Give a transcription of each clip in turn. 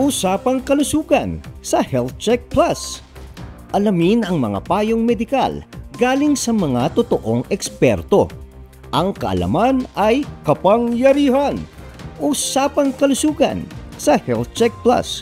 Usapang kalusugan sa Health Check Plus. Alamin ang mga payong medikal galing sa mga totoong eksperto. Ang kaalaman ay kapangyarihan. Usapang kalusugan sa Health Check Plus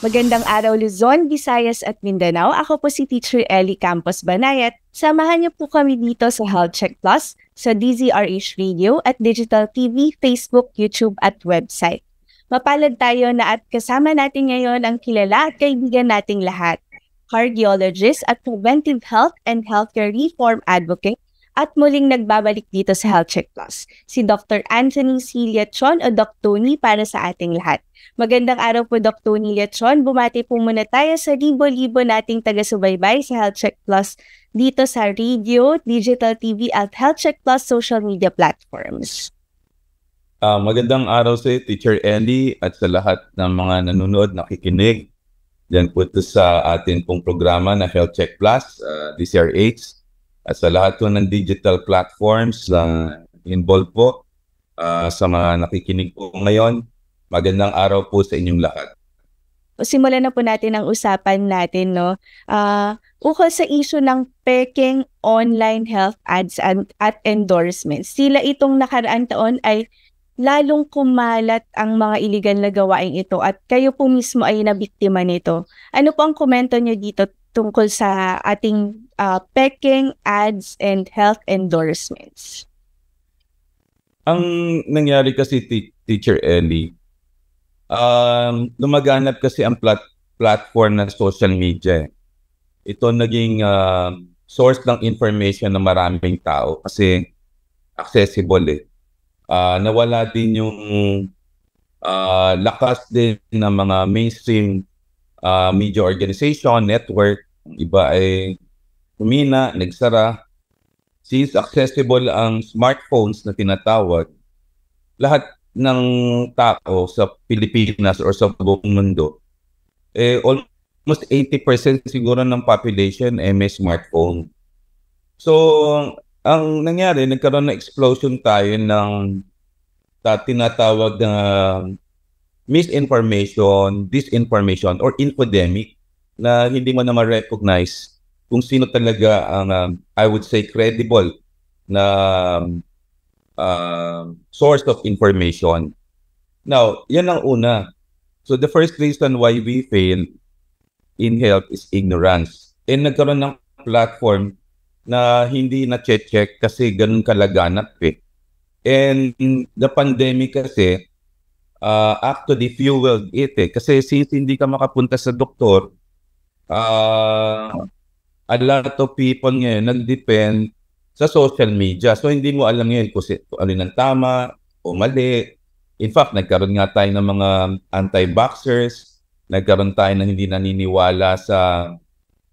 Magandang araw Luzon, Visayas at Mindanao. Ako po si Teacher Ellie Campos Banayat. Samahan niyo po kami dito sa Health Check Plus, sa DZRH Radio at Digital TV, Facebook, YouTube at website. Mapalad tayo na at kasama natin ngayon ang kilala at kaibigan nating lahat, cardiologist at preventive health and healthcare reform advocate, at muling nagbabalik dito sa Health Check Plus, si Dr. Anthony C. Liatron o Doc Tony para sa ating lahat. Magandang araw po Doc Tony Liatron. Bumati po muna tayo sa libo-libo nating taga-subaybay sa Health Check Plus dito sa radio, digital TV at Health Check Plus social media platforms. Uh, magandang araw sa Teacher Andy at sa lahat ng mga nanonood, nakikinig. Yan po ito sa atin pong programa na Health Check Plus, uh, ah, DCRH. At sa lahat po ng digital platforms na involved po uh, sa mga nakikinig po ngayon, magandang araw po sa inyong lahat. Simulan na po natin ang usapan natin, no? Uh, ukol sa issue ng peking online health ads and, at endorsements. Sila itong nakaraan taon ay lalong kumalat ang mga iligan na gawain ito at kayo po mismo ay nabiktima nito. Ano po ang komento nyo dito tungkol sa ating uh, pecking, ads, and health endorsements. Ang nangyari kasi, t- Teacher Ellie, um, lumaganap kasi ang plat- platform na social media. Ito naging uh, source ng information ng maraming tao kasi accessible eh. Uh, nawala din yung uh, lakas din ng mga mainstream uh, media organization, network. Iba ay eh, humina, nagsara. Since accessible ang smartphones na tinatawag, lahat ng tao sa Pilipinas or sa buong mundo, eh, almost 80% siguro ng population eh, may smartphone. So, ang nangyari, nagkaroon na explosion tayo ng ta tinatawag na misinformation, disinformation, or infodemic na hindi mo na ma-recognize kung sino talaga ang, um, I would say, credible na uh, source of information. Now, yan ang una. So the first reason why we fail in health is ignorance. And eh, nagkaroon ng platform na hindi na-check kasi ganun kalaganap eh. And the pandemic kasi, uh, actually fueled it eh. Kasi since hindi ka makapunta sa doktor, uh, a lot of people ngayon nag-depend sa social media. So, hindi mo alam ngayon kung, si, kung alin ang tama o mali. In fact, nagkaroon nga tayo ng mga anti-vaxxers, nagkaroon tayo ng hindi naniniwala sa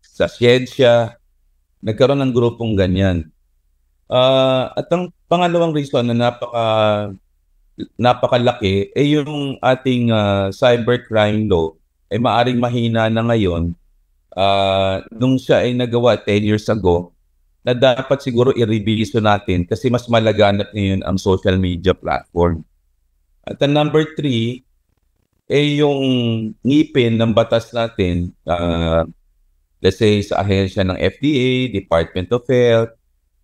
sa siyensya, nagkaroon ng grupong ganyan. Uh, at ang pangalawang reason na napaka napakalaki ay eh yung ating uh, cybercrime law ay eh, maaring mahina na ngayon uh, nung siya ay nagawa 10 years ago, na dapat siguro i-reviso natin kasi mas malaganap ngayon ang social media platform. At ang number three, eh yung ngipin ng batas natin, uh, let's say sa ahensya ng FDA, Department of Health,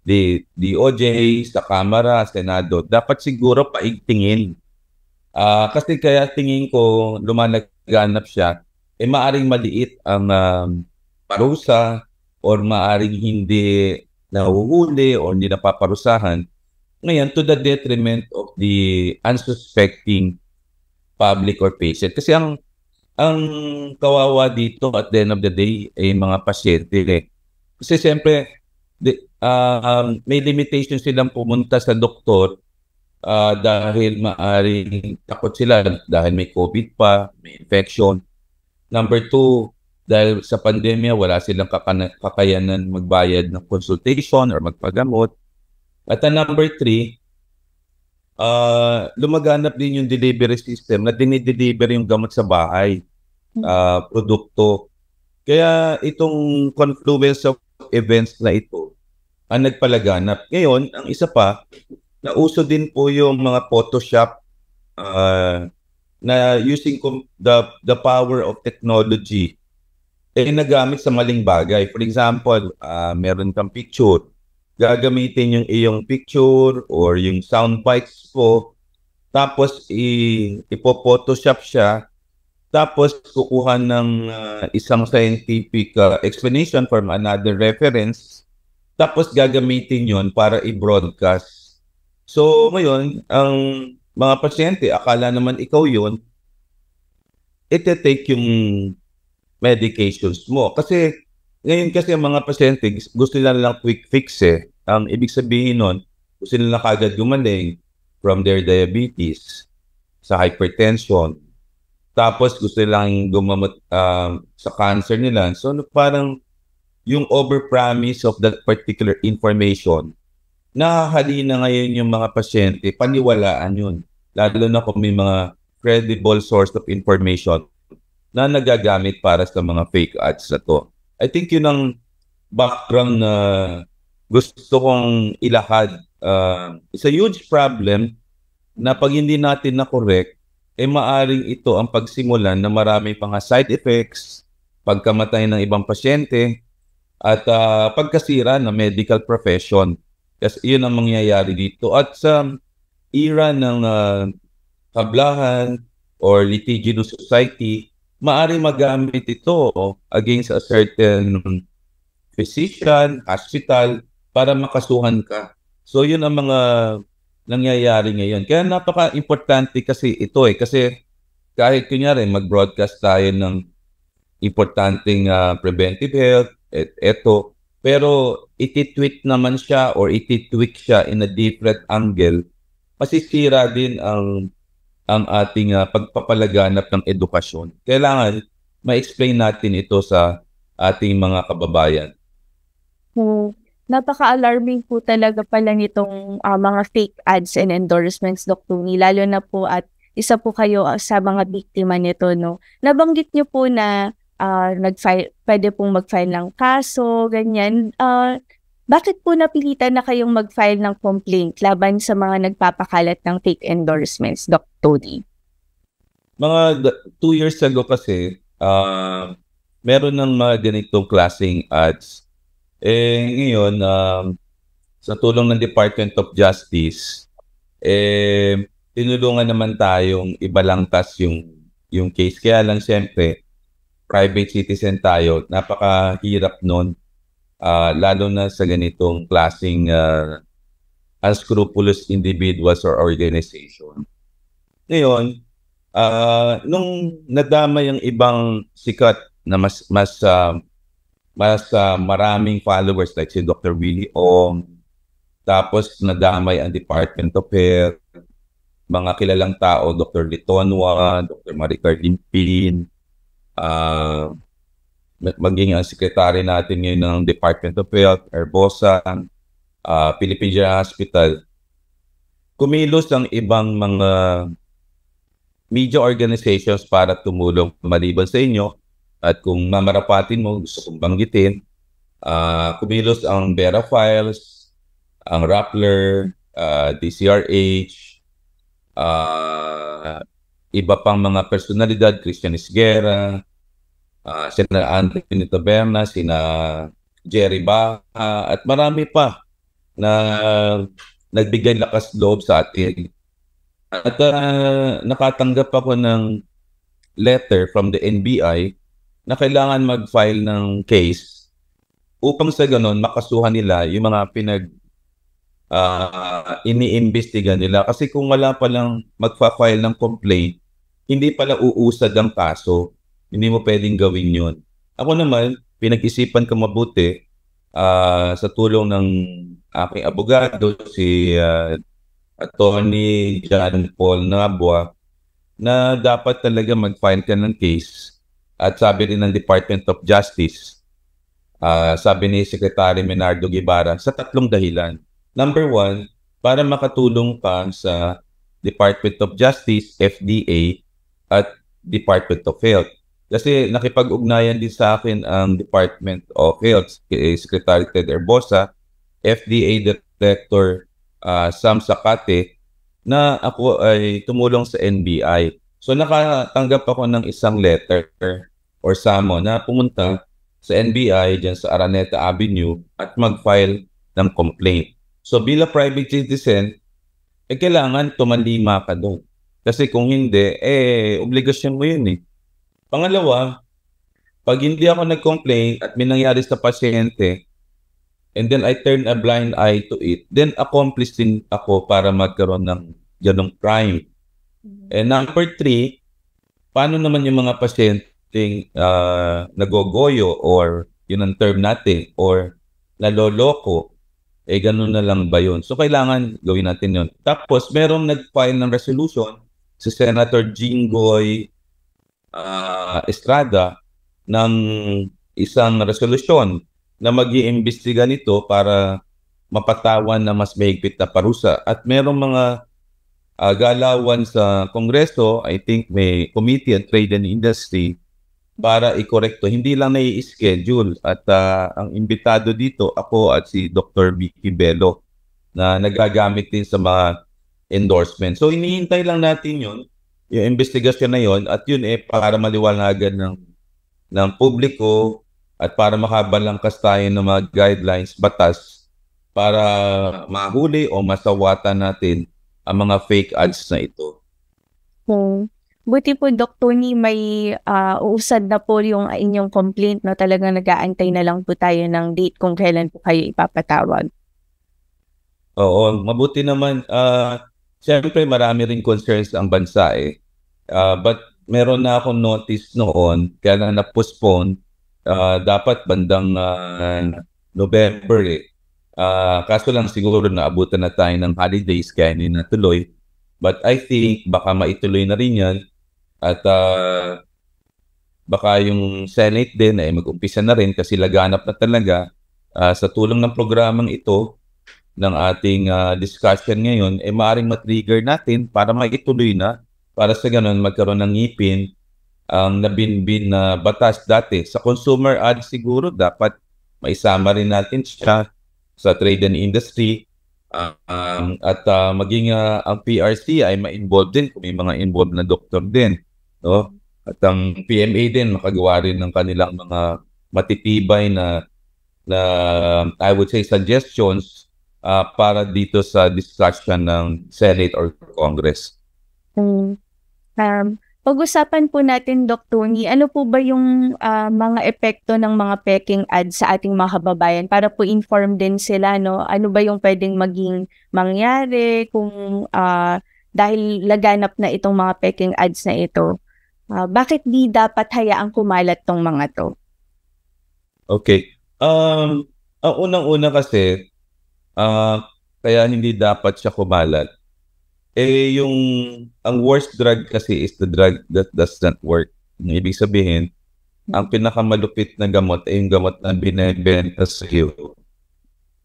the DOJ, sa Kamara, Senado, dapat siguro paigtingin. Uh, kasi kaya tingin ko lumalaganap siya eh maaring maliit ang um, parusa or maaring hindi nahuhuli or hindi napaparusahan. Ngayon, to the detriment of the unsuspecting public or patient. Kasi ang ang kawawa dito at the end of the day ay mga pasyente. Eh. Kasi siyempre, uh, um, may limitations silang pumunta sa doktor uh, dahil maaring takot sila dahil may COVID pa, may infection. Number two, dahil sa pandemya, wala silang kakayanan magbayad ng consultation or magpagamot. At ang number three, uh, lumaganap din yung delivery system na dinideliver yung gamot sa bahay, uh, produkto. Kaya itong confluence of events na ito ang nagpalaganap. Ngayon, ang isa pa, nauso din po yung mga Photoshop uh, na using the the power of technology eh nagamit sa maling bagay. For example, uh, meron kang picture. Gagamitin yung iyong picture or yung sound bites po. Tapos i ipo-photoshop siya. Tapos kukuha ng uh, isang scientific uh, explanation from another reference. Tapos gagamitin yon para i-broadcast. So ngayon, ang mga pasyente, akala naman ikaw yun, ite-take yung medications mo. Kasi ngayon kasi ang mga pasyente, gusto nila lang quick fix eh. Ang ibig sabihin nun, gusto nila kagad gumaling from their diabetes sa hypertension. Tapos gusto nilang gumamot uh, sa cancer nila. So parang yung overpromise of that particular information nakahalina ngayon yung mga pasyente, paniwalaan yun. Lalo na kung may mga credible source of information na nagagamit para sa mga fake ads na to. I think yun ang background na gusto kong ilahad. Uh, it's a huge problem na pag hindi natin na-correct, eh maaring ito ang pagsimulan na marami pang side effects, pagkamatay ng ibang pasyente, at uh, pagkasira ng medical profession. Yes, iyon ang mangyayari dito. At sa era ng uh, kablahan or litigious society, maari magamit ito against a certain physician, hospital, para makasuhan ka. So yun ang mga nangyayari ngayon. Kaya napaka-importante kasi ito eh. Kasi kahit kunyari mag-broadcast tayo ng importanteng uh, preventive health, et eto, pero ititweak naman siya or ititweak siya in a different angle, masisira din ang ang ating uh, pagpapalaganap ng edukasyon. Kailangan ma-explain natin ito sa ating mga kababayan. Hmm. Napaka-alarming po talaga pala nitong uh, mga fake ads and endorsements, Dr. Ni, lalo na po at isa po kayo ah, sa mga biktima nito. No? Nabanggit niyo po na uh, nag-file, pwede pong mag-file ng kaso, ganyan. Uh, bakit po napilitan na kayong mag-file ng complaint laban sa mga nagpapakalat ng fake endorsements, Doc Tony? Mga two years ago kasi, uh, meron ng mga ganitong klaseng ads. Eh, ngayon, um, sa tulong ng Department of Justice, eh, tinulungan naman tayong ibalangkas yung yung case. Kaya lang siyempre, private citizen tayo, napakahirap nun. Uh, lalo na sa ganitong klaseng uh, unscrupulous individuals or organization. Ngayon, uh, nung nadama yung ibang sikat na mas mas uh, mas uh, maraming followers like si Dr. Willie Ong, tapos nadamay ang Department of Health, mga kilalang tao, Dr. Litonwa, Dr. Maricar Limpin, uh, maging ang sekretary natin ngayon ng Department of Health, Erbosa, uh, Philippine General Hospital, kumilos ang ibang mga media organizations para tumulong maliban sa inyo. At kung mamarapatin mo, gusto kong banggitin, uh, kumilos ang Vera Files, ang Rappler, uh, DCRH, uh, iba pang mga personalidad, Christian Isguera, uh, sina Anthony Taberna, sina Jerry Baca, at marami pa na uh, nagbigay lakas loob sa atin. At uh, nakatanggap ako ng letter from the NBI na kailangan mag-file ng case upang sa ganun makasuhan nila yung mga pinag uh, iniimbestiga nila. Kasi kung wala palang magfa-file ng complaint, hindi pala uusad ang kaso. Hindi mo pwedeng gawin yon. Ako naman, pinag-isipan ko mabuti uh, sa tulong ng aking abogado, si uh, Attorney John Paul Nabwa, na dapat talaga mag-file ka ng case. At sabi rin ng Department of Justice, uh, sabi ni Secretary Menardo Guevara, sa tatlong dahilan. Number one, para makatulong ka sa Department of Justice, FDA, at Department of Health. Kasi nakipag-ugnayan din sa akin ang Department of Health, kay Secretary Ted Erbosa, FDA Director uh, Sam Sakate, na ako ay tumulong sa NBI. So nakatanggap ako ng isang letter or samo na pumunta sa NBI dyan sa Araneta Avenue at mag-file ng complaint. So bila private citizen, eh kailangan tumalima ka doon. Kasi kung hindi, eh obligasyon mo yun eh. Pangalawa, pag hindi ako nag-complain at may nangyari sa pasyente, and then I turn a blind eye to it, then accomplish din ako para magkaroon ng ganong crime. Mm-hmm. And number three, paano naman yung mga pasyenteng uh, nagogoyo or yun ang term natin or naloloko, eh ganun na lang ba yun? So kailangan gawin natin yun. Tapos merong nag-file ng resolution si Senator Jinggoy uh, Estrada ng isang resolusyon na mag-iimbestiga nito para mapatawan na mas mahigpit na parusa. At merong mga uh, galawan sa Kongreso, I think may Committee on Trade and Industry para i-correcto. Hindi lang nai-schedule at uh, ang imbitado dito ako at si Dr. Vicky Bello na nagagamit din sa mga endorsement. So inihintay lang natin 'yon yung investigasyon na yon at yun eh para maliwanagan ng ng publiko at para makabalangkas tayo ng mga guidelines, batas para mahuli o masawatan natin ang mga fake ads na ito. Hmm. Buti po, Dok Tony, may uh, uusad na po yung inyong complaint na no? talagang nag-aantay na lang po tayo ng date kung kailan po kayo ipapatawag. Oo, mabuti naman. Uh, Siyempre, marami rin concerns ang bansa eh. Uh, but meron na akong notice noon, kaya na na-postpone. Uh, dapat bandang uh, November eh. Uh, kaso lang siguro naabutan na tayo ng holidays kaya hindi natuloy. But I think baka maituloy na rin yan. At uh, baka yung Senate din ay eh, mag-umpisa na rin kasi laganap na talaga uh, sa tulong ng programang ito ng ating uh, discussion ngayon, eh maaaring matrigger natin para maituloy na para sa ganun magkaroon ng ngipin ang nabinbin na batas dati. Sa consumer ad siguro dapat maisama rin natin siya sa trade and industry um, at uh, maging uh, ang PRC ay ma-involve din kung may mga involved na doktor din. No? At ang PMA din makagawa rin ng kanilang mga matitibay na na I would say suggestions uh, para dito sa discussion ng Senate or Congress. Mm. Um, pag-usapan po natin, Dr. Tony, ano po ba yung uh, mga epekto ng mga peking ads sa ating mga kababayan para po inform din sila, no? Ano ba yung pwedeng maging mangyari kung uh, dahil laganap na itong mga peking ads na ito? Uh, bakit di dapat hayaang kumalat tong mga to? Okay. Um, ang unang-una kasi, uh, kaya hindi dapat siya kumalat eh, yung, ang worst drug kasi is the drug that does not work. Ibig sabihin, ang hmm. pinakamalupit na gamot ay yung gamot na binebenta sa iyo.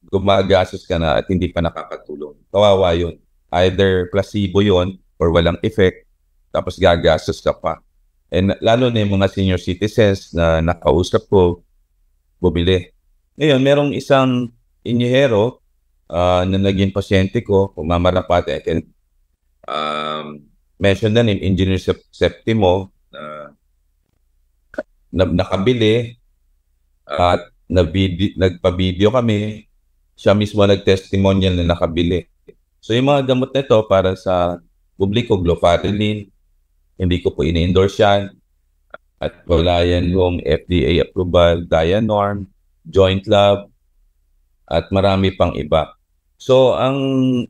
Gumagastos ka na at hindi pa nakakatulong. Kawawa yun. Either placebo yon or walang effect, tapos gagastos ka pa. And lalo na yung mga senior citizens na nakausap ko, bumili. Ngayon, merong isang inyehero uh, na naging pasyente ko, pumamarapate, eh, I can um, mentioned na ni Engineer Septimo na, na nakabili ah. at na nagpa-video kami. Siya mismo nagtestimonial na nakabili. So yung mga gamot nito para sa publiko, glofarilin, hindi ko po ini-endorse yan. At wala yan yung FDA approval, Dianorm, Joint Lab, at marami pang iba. So, ang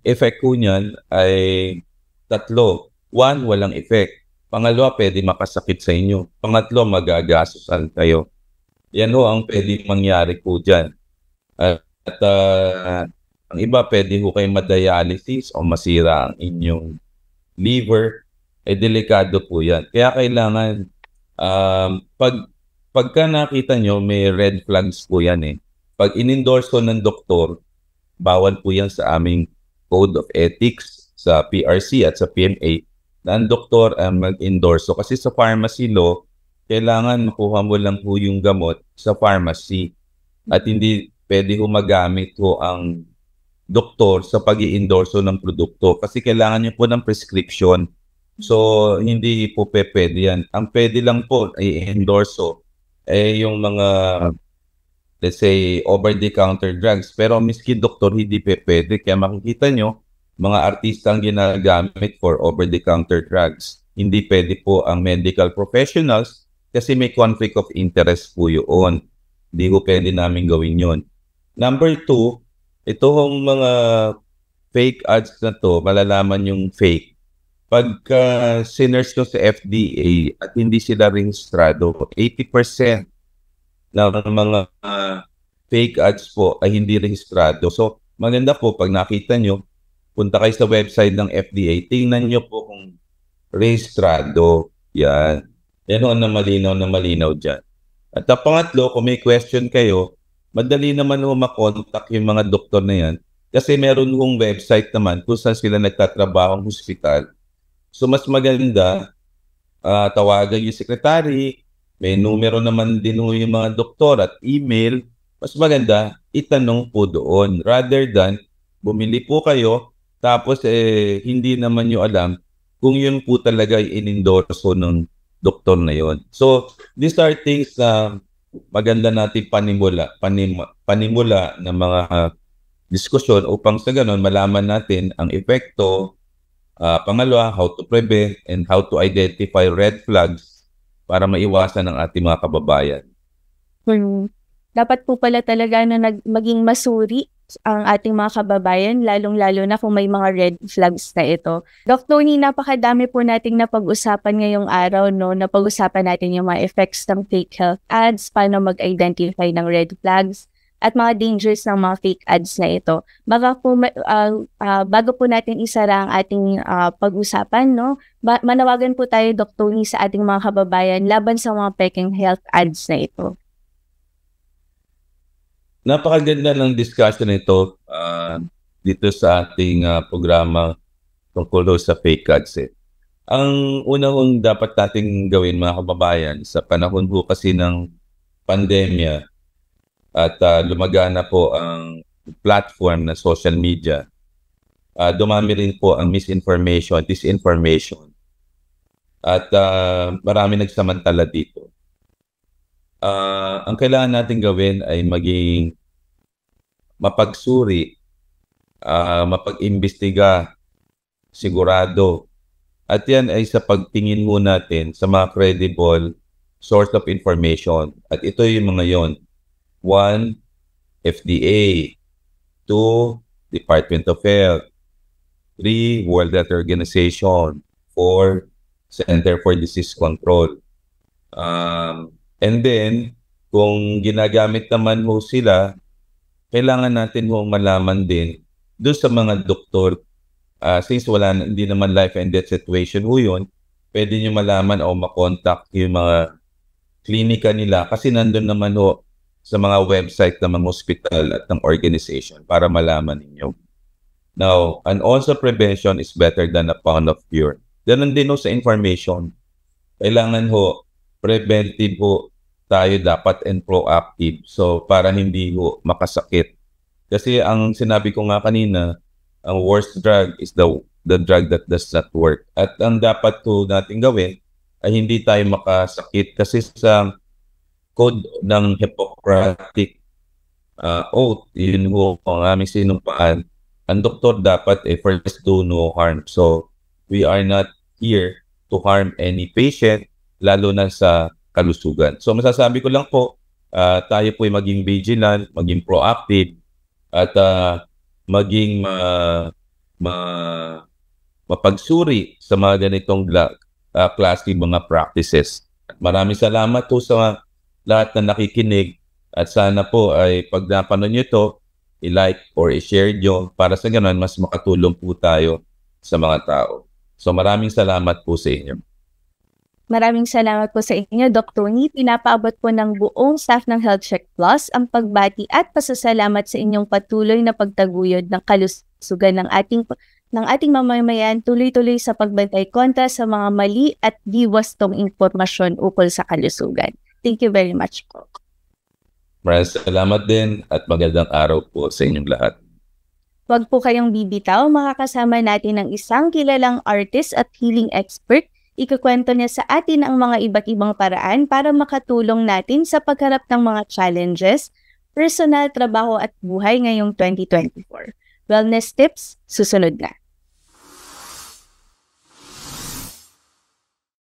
effect ko niyan ay Tatlo, one, walang effect. Pangalawa, pwede makasakit sa inyo. Pangatlo, magagasosan kayo. Yan ho ang pwede mangyari po dyan. At, at uh, ang iba, pwede ho kayo madialysis o masira ang inyong liver. Eh, delikado po yan. Kaya kailangan, um, pag, pagka nakita nyo, may red flags po yan eh. Pag inendorse ko ng doktor, bawal po yan sa aming code of ethics sa PRC at sa PMA na ang doktor ang mag-endorse. So, kasi sa pharmacy law, kailangan makuha mo lang po yung gamot sa pharmacy at hindi pwede ho magamit ang doktor sa pag endorse ng produkto kasi kailangan niyo po ng prescription. So, hindi po pwede yan. Ang pwede lang po ay endorse ay eh, yung mga let's say over-the-counter drugs. Pero miski doktor, hindi pe pwede. Kaya makikita nyo, mga artistang ginagamit for over-the-counter drugs. Hindi pwede po ang medical professionals kasi may conflict of interest po yun. Hindi po pwede namin gawin yon. Number two, ito hong mga fake ads na to, malalaman yung fake. Pagka uh, sinners ko sa FDA at hindi sila rehistrado, 80% ng mga uh, fake ads po ay hindi rehistrado. So, maganda po pag nakita nyo, punta kayo sa website ng FDA, tingnan nyo po kung rehistrado. Yan. Yan ang na malinaw na malinaw dyan. At ang pangatlo, kung may question kayo, madali naman ho makontak yung mga doktor na yan kasi meron hong website naman kung saan sila nagtatrabaho ang hospital. So mas maganda, uh, tawagan yung secretary, may numero naman din yung mga doktor at email. Mas maganda, itanong po doon rather than bumili po kayo tapos eh, hindi naman nyo alam kung yun po talaga in-endorse ng doktor na yun. So, these are things na maganda natin panimula, panim, panimula ng mga uh, diskusyon upang sa ganun malaman natin ang epekto, uh, pangalawa, how to prevent and how to identify red flags para maiwasan ng ating mga kababayan. Hmm. Dapat po pala talaga na nag, maging masuri ang ating mga kababayan, lalong-lalo na kung may mga red flags na ito. Doc Tony, napakadami po nating napag-usapan ngayong araw, no? Napag-usapan natin yung mga effects ng fake health ads, paano mag-identify ng red flags, at mga dangers ng mga fake ads na ito. Baka po, uh, uh, bago po natin isara ang ating uh, pag-usapan, no? Ba- manawagan po tayo, Doc Tony, sa ating mga kababayan laban sa mga peking health ads na ito. Napakaganda ng discussion nito uh, dito sa ating uh, programa tungkol sa fake cuts. Eh. Ang una kong dapat nating gawin mga kababayan sa panahon po kasi ng pandemya at uh, lumagana po ang platform na social media, uh, dumami rin po ang misinformation, disinformation. At uh, marami nagsamantala dito uh, ang kailangan natin gawin ay maging mapagsuri, uh, mapag-imbestiga, sigurado. At yan ay sa pagtingin mo natin sa mga credible source of information. At ito yung mga yon. One, FDA. Two, Department of Health. Three, World Health Organization. Four, Center for Disease Control. Um, And then, kung ginagamit naman mo sila, kailangan natin ho malaman din doon sa mga doktor, uh, since wala, hindi naman life and death situation ho yun, pwede nyo malaman o makontakt yung mga klinika nila kasi nandun naman ho sa mga website ng mga hospital at ng organization para malaman ninyo. Now, an ounce of prevention is better than a pound of cure. Ganun din ho sa information. Kailangan ho, preventive po tayo dapat and proactive. So para hindi ho makasakit. Kasi ang sinabi ko nga kanina, ang worst drug is the the drug that does not work. At ang dapat po natin gawin ay hindi tayo makasakit kasi sa code ng Hippocratic uh, oath, yun ho ang aming sinumpaan, ang doktor dapat eh, first do no harm. So, we are not here to harm any patient lalo na sa kalusugan. So masasabi ko lang po, uh, tayo po ay maging vigilant, maging proactive, at uh, maging ma, ma, mapagsuri sa mga ganitong uh, klase mga practices. Maraming salamat po sa lahat na nakikinig at sana po ay pag napanood nyo ito, i-like or i-share nyo para sa ganun mas makatulong po tayo sa mga tao. So maraming salamat po sa inyo. Maraming salamat po sa inyo, Dr. Tony. Pinapaabot po ng buong staff ng Health Check Plus ang pagbati at pasasalamat sa inyong patuloy na pagtaguyod ng kalusugan ng ating ng ating mamamayan tuloy-tuloy sa pagbantay kontra sa mga mali at diwastong impormasyon ukol sa kalusugan. Thank you very much po. Maraming salamat din at magandang araw po sa inyong lahat. Huwag po kayong bibitaw, makakasama natin ang isang kilalang artist at healing expert ikakwento niya sa atin ang mga iba't ibang paraan para makatulong natin sa pagharap ng mga challenges, personal, trabaho at buhay ngayong 2024. Wellness tips, susunod na.